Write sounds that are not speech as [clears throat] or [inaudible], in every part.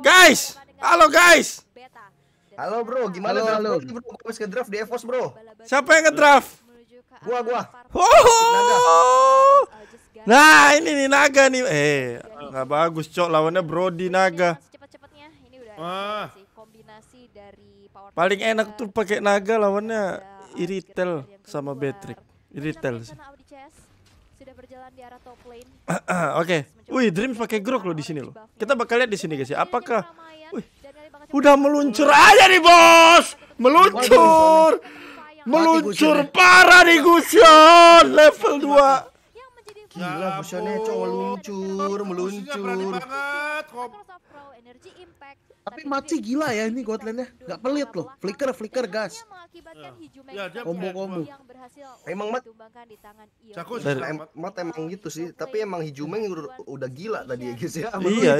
Guys, halo guys. Halo bro, gimana halo, draft halo. bro? ke draft di EVOS bro. Siapa yang ngedraft? Gua gua. Oh. Nah, ini nih naga nih. Eh, nggak bagus cok lawannya bro di naga. Wah. Paling enak tuh pakai naga lawannya Iritel sama Betrik, Iritel sih jalan di arah top lane. [clears throat] Oke. Okay. Wih, Dreams pakai grok lo di sini lo. Kita bakal lihat di sini guys ya. Apakah Wih, udah meluncur aja nih, Bos. Meluncur. Meluncur parah nih Gusion level 2. Gila Gusionnya cowok meluncur, meluncur. Tapi mati gila ya ini godlandnya nggak pelit loh. Flicker, flicker, gas. kombo-kombo, iya. iya, Emang mat. Cako sih. Mat emang gitu sih. Tapi iya. emang Hijumeng udah gila tadi ya guys ya. Iya.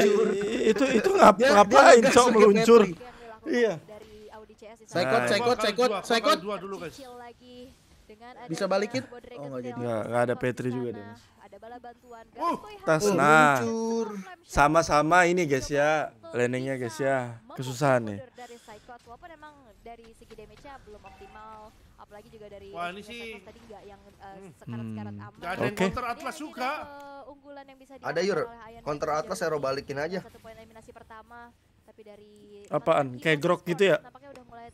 Itu itu ngap, ya, ngapain cok meluncur. Iya. saya Cekot, cekot, cekot, cekot. Bisa balikin? Oh nggak jadi. Nggak ada Petri juga deh ada bala bantuan uh, tas nah sama-sama ini guys ya landingnya guys ya kesusahan nih dari Cyclops walaupun emang dari segi damage-nya belum optimal apalagi juga dari Wah, ini sih tadi enggak yang uh, sekarat-sekarat hmm. aman. Ada okay. counter Atlas juga. Ada Yur, counter Atlas saya balikin aja. Satu poin eliminasi pertama tapi dari apaan kayak grok gitu ya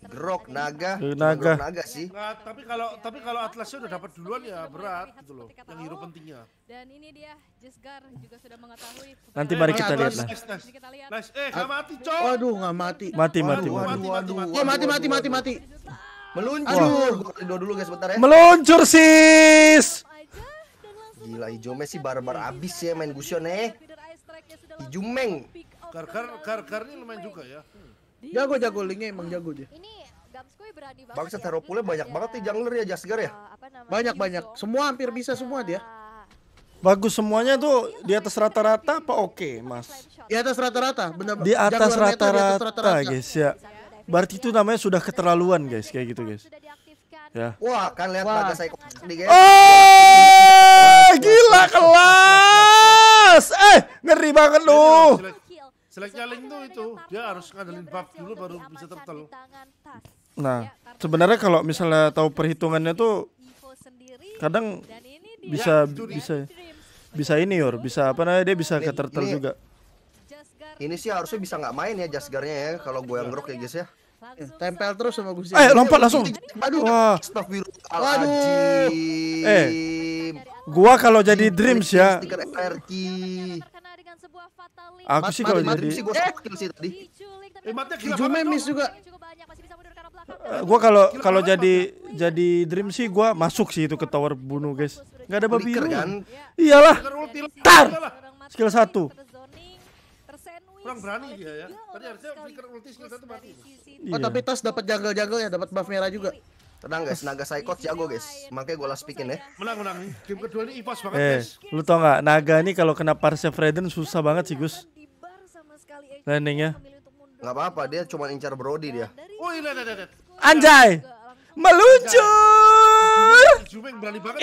grok naga eh, naga naga sih nah, tapi kalau tapi kalau atlasnya udah dapat duluan ya berat gitu loh yang hero pentingnya dan ini dia Jesgar juga sudah mengetahui nanti mari kita lihat lah nice eh nggak mati cok waduh gak mati mati mati mati mati mati mati mati eh, meluncur aduh dulu guys ya meluncur sis Gila, hijau sih barbar abis ya main Gusion eh. Ijumeng. Ker, kar ini lumayan juga ya. Jago jago linknya emang jago dia. Ini Gamskoy berani banget. Bangsa Teropulnya ya. banyak iya. banget nih jungler ya Jasgar ya. Eh, banyak banyak. Semua hampir bisa semua dia. Iya. Bagus semuanya tuh di atas rata-rata apa oke, Mas? Di atas rata-rata, benar. Di atas rata-rata, guys ya. Berarti itu namanya sudah keterlaluan, guys, kayak gitu, guys. Ya. Wah, kan lihat Wah. saya di guys. Oh, gila kelas. Eh, ngeri banget loh. Seleknya Link tuh itu dia harus ngadalin bab dulu baru bisa tertel. Nah, ya, sebenarnya kalau misalnya tahu perhitungannya tuh kadang bisa bisa bisa ini yor, bisa apa namanya dia bisa ke juga. Ini sih harusnya bisa nggak main ya jasgarnya ya kalau gue yang ngerok ya guys ya. Eh, tempel terus sama Gusi. Eh, lompat langsung. Aduh. Wah. Aduh. Eh. Gua kalau jadi Dreams ya. Aku sih kalau jadi sih gua sih tadi. Dijumemis eh, juga. Eh, gua kalau kalau jadi jadi dream sih gua masuk sih itu ke tower bunuh guys. Gak ada babi biru. Kan? Iyalah. Tar. Skill 1. Kurang berani dia ya. Tadi harusnya flicker ulti skill 1 mati. Oh, tapi iya. tas dapat jungle-jungle ya, dapat buff merah juga. Tenang guys, Naga Psycho jago guys. Makanya gue last pickin ya. Menang menang. game kedua ini ipas banget eh, guys. Lu tau gak Naga ini kalau kena Parsha Freden susah banget sih Gus. Landingnya. Gak apa-apa, dia cuma incar Brody dia. Oh iya, iya, iya. iya. Anjay. Meluncur.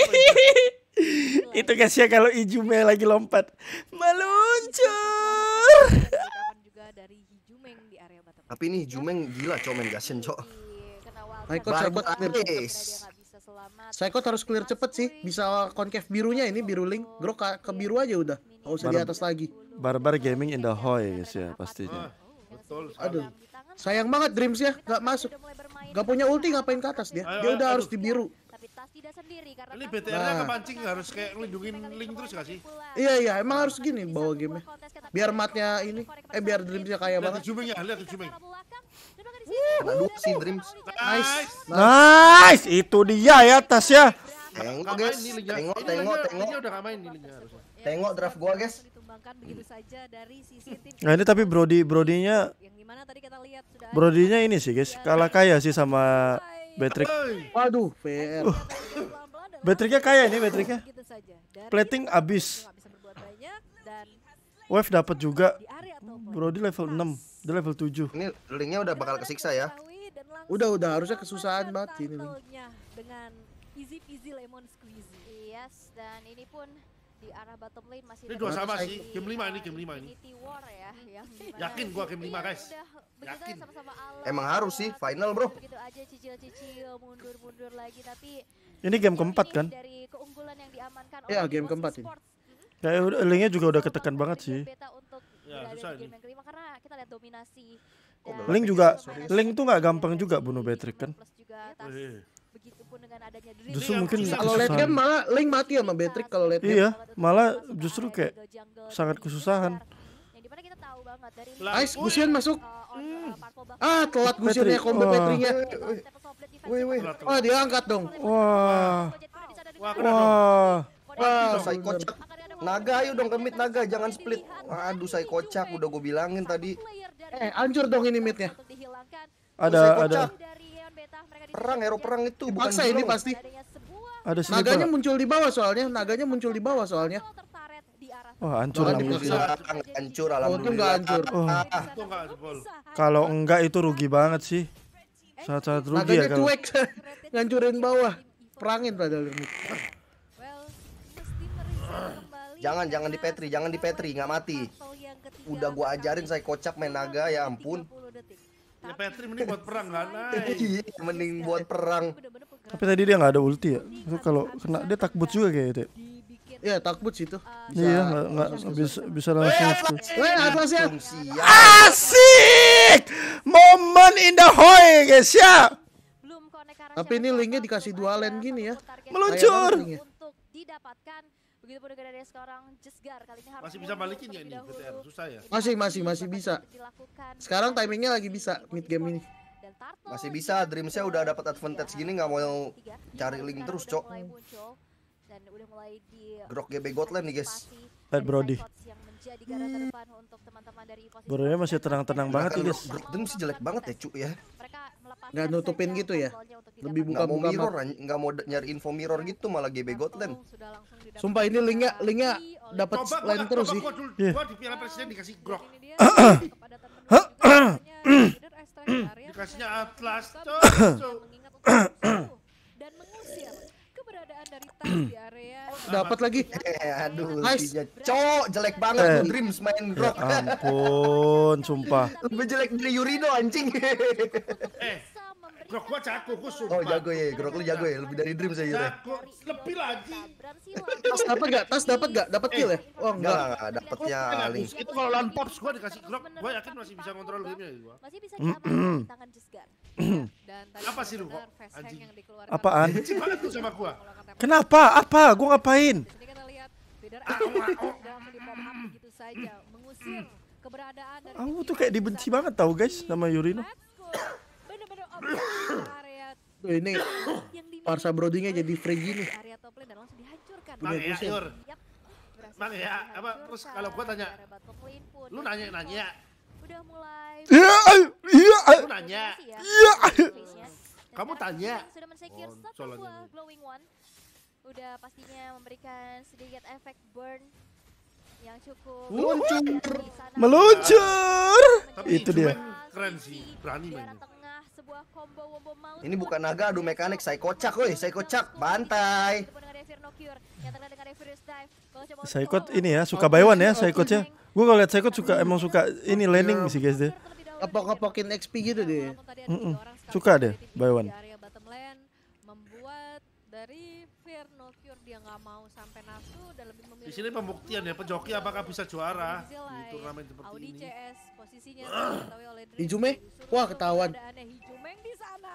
[laughs] Itu guys ya kalau Ijume lagi lompat. Meluncur. Tapi ini Jumeng gila comen gasin cok. Saikot, Saikot clear cepet. Saikot harus clear cepet sih. Bisa konkev birunya ini biru link. Grok ke, ke biru aja udah. Gak usah Bar di atas lagi. Barbar gaming in the hoi ya guys ya pastinya. Ah, betul. Aduh. Sayang banget Dreams ya, nggak masuk. Gak punya ulti ngapain ke atas dia? Dia udah harus di biru ini BTR-nya nah. kepancing harus kayak ngelindungin link terus gak sih? Iya iya emang harus gini bawa game biar matnya ini eh biar dreamsnya kaya banget. Lihat ya, lihat aduh si Dreams. Nice. Nice. Itu dia ya tasnya. Tengok guys. Tengok, tengok, tengok. Ya, tengok draft gua guys. Nah ini tapi Brody Brodinya Brodinya ini sih guys iya, kalah kaya sih sama Patrick. Waduh, VR. Betriknya uh. kaya ini Patricknya. Plating abis. Wave dapat juga. Brody level 6, dia level 7. Ini linknya udah bakal kesiksa ya. Udah udah harusnya kesusahan banget ini. Dengan easy peasy lemon squeezy. Yes, dan ini pun di arah bottom lane masih ini dua sama sih game lima ini game lima ini war ya yang yakin gua game lima guys iya, yakin sama -sama emang harus sih final bro gitu aja cicil-cicil mundur-mundur lagi tapi ini game keempat kan dari keunggulan yang diamankan iya, ya game keempat ini kayak linknya juga udah ketekan banget sih ya, susah di game yang kelima karena kita lihat dominasi. Oh, Link juga, sorry. Link tuh nggak gampang juga bunuh Patrick kan? Iya. Begitupun dengan adanya Dream. Justru mungkin kalau late game malah Link mati sama Patrick kalau late iya, game. Iya, malah justru kayak sangat kesusahan. Ice Gusian masuk. Eh, eh, hmm. Ah, telat Gusiannya kombe Patricknya. Wih, wih. Wah, ah, dia angkat dong. Wah. Wah. Wah, Wah. Wah. Wah. Wah. Naga ayo dong ke mid naga jangan split. Aduh saya kocak udah gue bilangin tadi. Eh hancur dong ini midnya. Ada ada. Perang hero perang itu bukan Paksa ini pasti. Ada sniper. Naganya muncul di bawah soalnya, naganya muncul di bawah soalnya. Wah, hancur lah Hancur alhamdulillah. hancur. Oh. Kalau enggak itu rugi banget sih. Sangat-sangat rugi ya Naganya ya kalau. cuek [laughs] ngancurin bawah. Perangin padahal. Jangan jangan di Petri, jangan di Petri, nggak mati. Udah gua ajarin saya kocak main naga ya ampun. Ya Petri mending buat perang kan? [laughs] Iya, mending buat perang. Tapi tadi dia nggak ada ulti ya. Itu kalau kena dia takbut juga kayak gitu. Iya, takbut sih itu. Iya, nggak nggak bisa bisa langsung. Weh, atas ya. Asik! Momen indah hoy guys ya. Tapi ini linknya dikasih dua lane gini ya. Meluncur. Begitu pun dari sekarang, Jesgar kali ini harus masih bisa balikin ya ini BTR susah ya. Masih masih masih bisa. Sekarang timingnya lagi bisa mid game ini. Masih bisa, Dreamsnya udah dapat advantage gini nggak mau cari link terus, cok. Dan udah mulai di Grok GB Gotland nih, guys. Lihat Brody. Brody masih tenang-tenang banget nih, guys. Dreams jelek banget ya, cuk ya. Mereka nggak nutupin gitu ya lebih buka nggak mau buka mirror nggak mau nyari info mirror gitu malah GB Gotland sumpah ini linknya linknya dapat lain terus sih gua, di piala presiden dikasih grok [coughs] [coughs] dikasihnya atlas dari area. Oh, dapat lagi. Eh, aduh, nice. Si cowok jelek banget eh. Dreams main drop. Ya ampun, sumpah. [laughs] Lebih jelek dari Yurino anjing. eh, Grok gua jago, gua oh, sumpah. Oh, jago ya, grok lu jago ya, lebih dari dream saya. Jago, lebih lagi. [laughs] tas dapat ga Tas dapat ga Dapat kill ya? Eh, oh, enggak. Enggak, dapat iya, ya Ali. Itu kalau lawan Pops gua dikasih grok, gua yakin masih bisa kontrol gamenya gua. Masih bisa [clears throat] tangan Dan apa sih lu kok? Anjing. Apaan? Benci banget tuh sama gua. Kenapa? Apa? Gua ngapain? saja mengusir keberadaan dari Aku tuh kayak dibenci banget tau guys sama Yurino. Tuh ini Parsa Brodingnya jadi free gini. Area Bang ya, Yur. Bang ya, apa terus kalau gua tanya lu nanya-nanya udah mulai Iya, iya, lu nanya. Iya. Kamu tanya. Sudah mensecure oh, satu buah glowing one. Udah pastinya memberikan sedikit efek burn yang cukup meluncur meluncur itu dia keren sih berani banget sebuah combo wombo maut. Ini bukan naga aduh mekanik, saya kocak woi, saya kocak, bantai. Saya ikut ini ya, suka bayuan ya, saya ikutnya. Gue kalau lihat saya ikut suka emang suka ini iya. landing sih guys deh. Kepok-kepokin XP gitu deh. Mm -mm. Suka deh bayuan. Di sini pembuktian ya, pejoki apakah bisa juara di turnamen seperti ini. Audi CS posisinya [clears throat] diketahui oleh Ijume. Wah, ketahuan.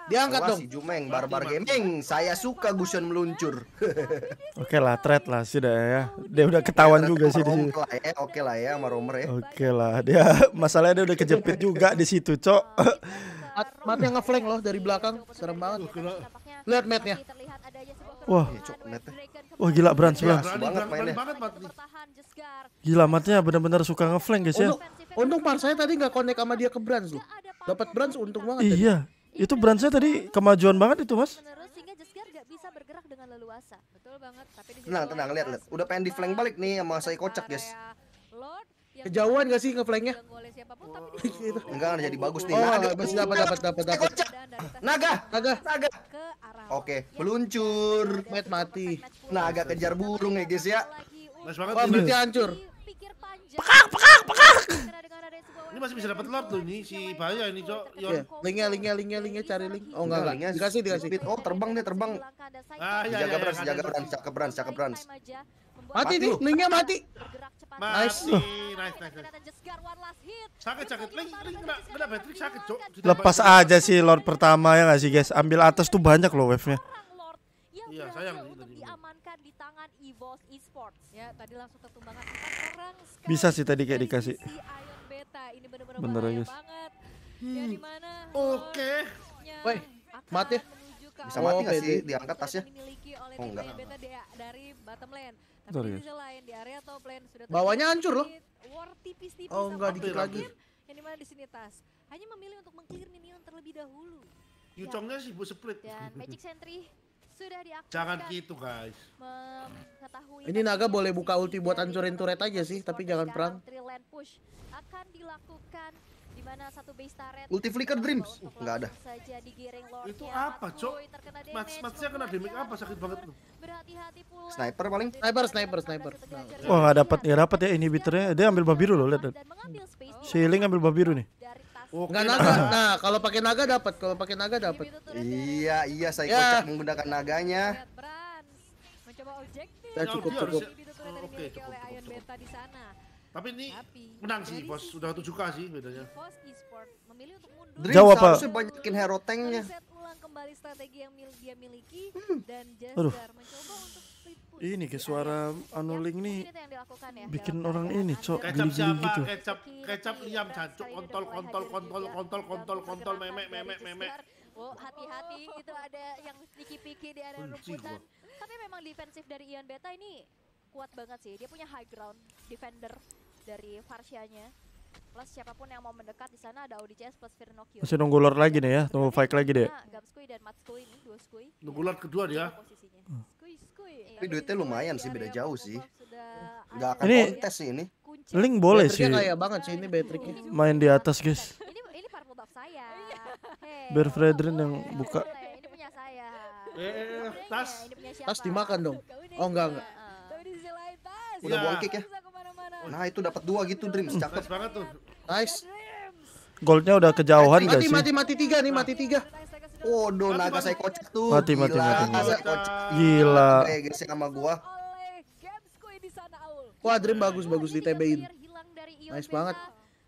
Diangkat Wah, dong. Si Jumeng, Barbar Gaming. Saya suka Gusion meluncur. [laughs] Oke lah, thread lah sih dah ya. Dia udah ketahuan ya, juga sih di sini. Ya. Oke lah ya sama Romer ya. Oke lah. Dia [laughs] masalahnya dia udah kejepit juga di situ, Cok. Mat, ngefleng yang ngeflank loh dari belakang. Serem banget. Lihat matnya. Wah. Iya, Wah gila iya, beran ya, Banget mainnya. Gila matnya benar-benar suka ngeflank guys ya. Untung, untung Marsanya tadi nggak connect sama dia ke Brand loh. Dapat sih untung banget. Iya. Tadi. Itu iya, brand saya tadi kemajuan banget itu, Mas. Tenang, tenang, lihat, lihat. Udah pengen di flank balik nih sama saya kocak, guys. Kejauhan gak sih flanknya gitu. Enggak, jadi bagus nih. Oh, dapat, dapat, dapat, dapat, dapat. Naga, naga, naga. Oke, meluncur. Met mati. Naga kejar burung ya, guys ya. Mas banget. Wah, berarti hancur. Pekak. Ini masih bisa dapat lord tuh ini si bahaya ini, Cok. Iya, linknya linknya linknya linknya cari link. Oh enggak enggak. Dikasih dikasih. Oh, terbang dia terbang. Ah, iya, jaga iya, brans, iya. jaga brans, jaga brans, jaga brans. Mati nih, linknya mati. Mati, Nice, nice, nice. Sakit, sakit. Link, link kena, kena Patrick sakit, Cok. Lepas aja sih lord pertama ya nggak sih, guys? Ambil atas tuh banyak loh wave-nya. Iya, sayang untuk diamankan di tangan EVOS Esports. Ya, tadi langsung ketumbangan empat orang. Bisa sih tadi kayak dikasih bener-bener bahaya banget. Hmm. Ya Oke. Okay. Woi, mati. Bisa mati nggak oh, sih diangkat tasnya? Oh enggak. dari bottom lane. Tapi Sorry. di ya. lain di area top lane sudah Bawahnya hancur loh. oh, enggak dikit lagi. Yang dimana di sini tas hanya memilih untuk mengclear minion terlebih dahulu. Yucongnya ya. sih bu split. Dan Magic Sentry [laughs] sudah Jangan gitu guys. Ini naga boleh buka ulti buat hancurin turret aja sih, tapi jangan perang. push akan dilakukan di mana satu base turret ulti flicker dreams nggak ada itu apa cok max maxnya kena damage apa sakit banget tuh sniper paling sniper sniper sniper wah nggak dapat ya dapat ya ini biternya? dia ambil babiru loh lihat si Link ambil babiru nih Enggak Nggak naga. Nah, nah kalau pakai naga dapat, kalau pakai naga dapat. Iya, iya saya ya. kocak menggunakan naganya. objektif. cukup, cukup. cukup. Oke, okay, cukup, cukup, cukup. Di sana. Tapi ini menang sih, Bos. Sudah 7 kali sih bedanya. Jawab Jawab, Pak. Banyakin hero tanknya kembali strategi yang mil dia miliki hmm. dan Jazzar mencoba untuk ini ke suara anu link nih ya. bikin orang ya, ini cok kecap siapa gitu. kecap kecap liam cancuk kontol kontol kontol kontol kontol kontol memek memek memek Oh, hati-hati [laughs] itu ada yang piki-piki di area rumputan. Tapi memang defensif dari Ian Beta ini kuat banget sih. Dia punya high ground defender dari Farsianya. Plus siapapun yang mau mendekat di sana ada Audices plus Firnokyo. Masih nunggu lord lagi nih ya, tunggu fight lagi deh. Gamskui dan Matskui ini dua skui. Nunggu lord kedua dia. Iya, hmm. Skui iya, Tapi duitnya lumayan sih beda jauh sih. Enggak akan ini, kontes sih ini. Link boleh sih. Iya, Kayak banget sih ini Beatrix. Main di atas, guys. ini ini purple saya. Fredrin yang buka. Eh, tas. Tas dimakan dong. Oh enggak enggak. Udah bongkik ya. Nah itu dapat dua gitu dream, cakep. banget tuh. Nice. goldnya udah kejauhan gak sih? Eh, ya? Mati mati tiga nih, mati tiga. Oh, do naga saya kocak tuh. Mati mati Gila, mati. mati. Gila. gesek ya sama gua. Wah, Dream bagus bagus di tb Nice banget.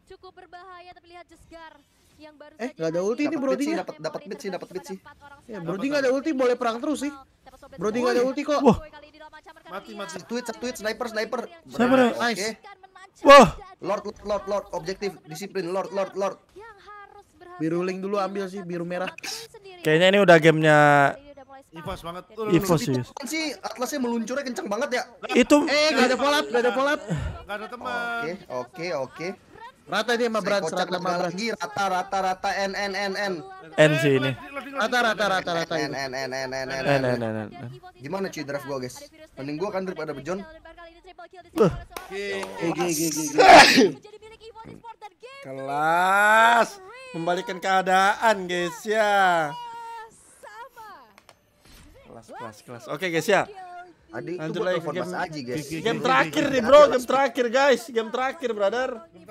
Cukup berbahaya tapi lihat Jesgar yang baru eh nggak ada ulti ini Brody sih dapat dapat bit sih dapat bit sih ya Brody nggak ada ulti boleh perang terus sih Brody nggak ada ulti kok Wah. Mati mati. Tweet, tweet, sniper, sniper. Sniper. Nice. Okay. Wah. Lord, lord, lord, lord, objektif, disiplin, lord, lord, lord. Biru link dulu ambil sih, biru merah. Kayaknya ini udah gamenya Ivos banget. Ivos kan sih. Kan Atlasnya meluncurnya kencang banget ya. Itu eh enggak ada follow enggak ada follow [laughs] Enggak ada teman. Oke, oke, oke. Rata ini sama berat rata lagi rata rata rata n n n n. N sih ini. Rata rata rata rata. Gimana cuy draft gua guys? Mending gua kan daripada Bejon. Kelas. Membalikkan keadaan guys ya. Kelas kelas kelas. Oke guys ya. Adi Lanjut lagi game, Aji, guys. Game, game terakhir nih bro, game terakhir guys, game terakhir brother.